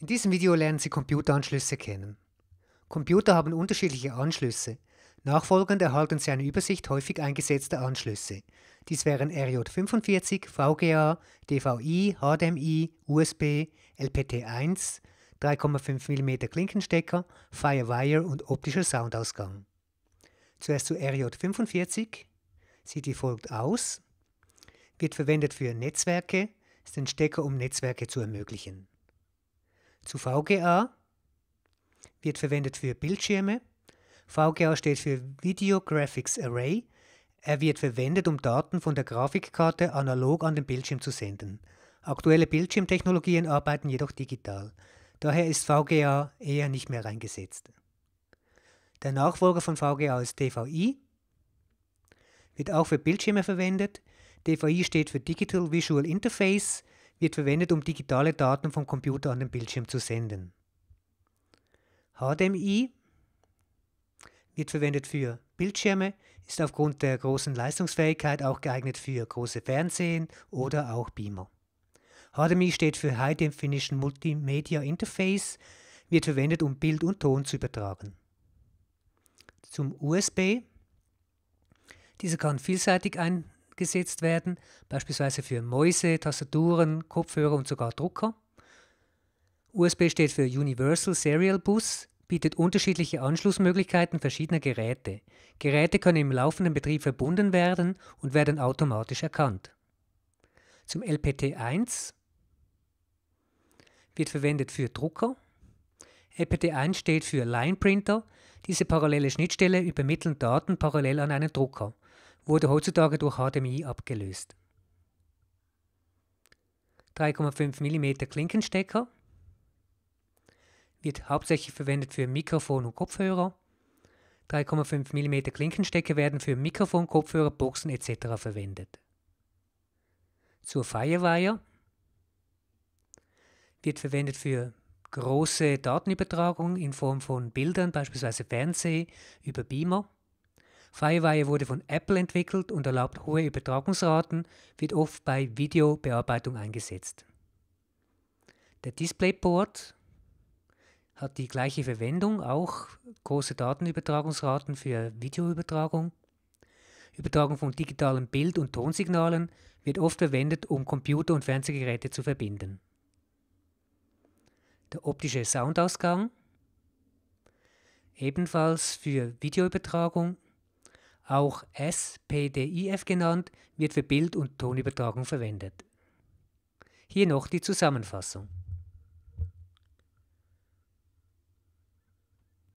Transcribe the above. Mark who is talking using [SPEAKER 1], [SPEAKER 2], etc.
[SPEAKER 1] In diesem Video lernen Sie Computeranschlüsse kennen. Computer haben unterschiedliche Anschlüsse. Nachfolgend erhalten Sie eine Übersicht häufig eingesetzter Anschlüsse. Dies wären RJ45, VGA, DVI, HDMI, USB, LPT1, 3,5 mm Klinkenstecker, Firewire und optischer Soundausgang. Zuerst zu RJ45. Sieht wie folgt aus. Wird verwendet für Netzwerke, ist ein Stecker, um Netzwerke zu ermöglichen zu VGA, wird verwendet für Bildschirme. VGA steht für Video Graphics Array. Er wird verwendet, um Daten von der Grafikkarte analog an den Bildschirm zu senden. Aktuelle Bildschirmtechnologien arbeiten jedoch digital. Daher ist VGA eher nicht mehr reingesetzt. Der Nachfolger von VGA ist DVI. Wird auch für Bildschirme verwendet. DVI steht für Digital Visual Interface wird verwendet, um digitale Daten vom Computer an den Bildschirm zu senden. HDMI wird verwendet für Bildschirme, ist aufgrund der großen Leistungsfähigkeit auch geeignet für große Fernsehen oder auch Beamer. HDMI steht für High Definition Multimedia Interface, wird verwendet, um Bild und Ton zu übertragen. Zum USB. Dieser kann vielseitig ein gesetzt werden, beispielsweise für Mäuse, Tastaturen, Kopfhörer und sogar Drucker. USB steht für Universal Serial Bus, bietet unterschiedliche Anschlussmöglichkeiten verschiedener Geräte. Geräte können im laufenden Betrieb verbunden werden und werden automatisch erkannt. Zum LPT1 wird verwendet für Drucker. LPT1 steht für Line Printer. Diese parallele Schnittstelle übermittelt Daten parallel an einen Drucker wurde heutzutage durch HDMI abgelöst. 3,5 mm Klinkenstecker wird hauptsächlich verwendet für Mikrofon und Kopfhörer. 3,5 mm Klinkenstecker werden für Mikrofon, Kopfhörer, Boxen etc. verwendet. Zur Firewire wird verwendet für große Datenübertragung in Form von Bildern, beispielsweise Fernseh über Beamer. FireWire wurde von Apple entwickelt und erlaubt hohe Übertragungsraten, wird oft bei Videobearbeitung eingesetzt. Der DisplayPort hat die gleiche Verwendung, auch große Datenübertragungsraten für Videoübertragung. Übertragung von digitalen Bild- und Tonsignalen wird oft verwendet, um Computer und Fernsehgeräte zu verbinden. Der optische Soundausgang, ebenfalls für Videoübertragung auch SPDIF genannt, wird für Bild- und Tonübertragung verwendet. Hier noch die Zusammenfassung.